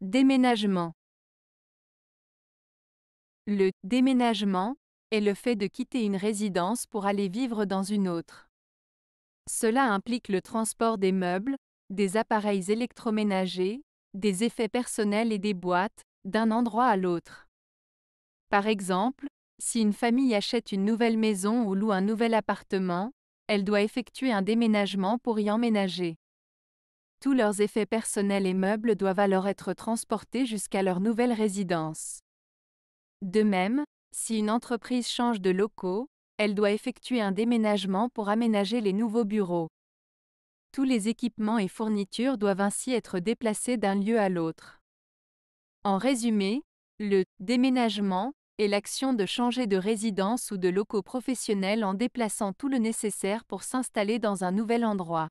Déménagement. Le déménagement est le fait de quitter une résidence pour aller vivre dans une autre. Cela implique le transport des meubles, des appareils électroménagers, des effets personnels et des boîtes, d'un endroit à l'autre. Par exemple, si une famille achète une nouvelle maison ou loue un nouvel appartement, elle doit effectuer un déménagement pour y emménager. Tous leurs effets personnels et meubles doivent alors être transportés jusqu'à leur nouvelle résidence. De même, si une entreprise change de locaux, elle doit effectuer un déménagement pour aménager les nouveaux bureaux. Tous les équipements et fournitures doivent ainsi être déplacés d'un lieu à l'autre. En résumé, le déménagement est l'action de changer de résidence ou de locaux professionnels en déplaçant tout le nécessaire pour s'installer dans un nouvel endroit.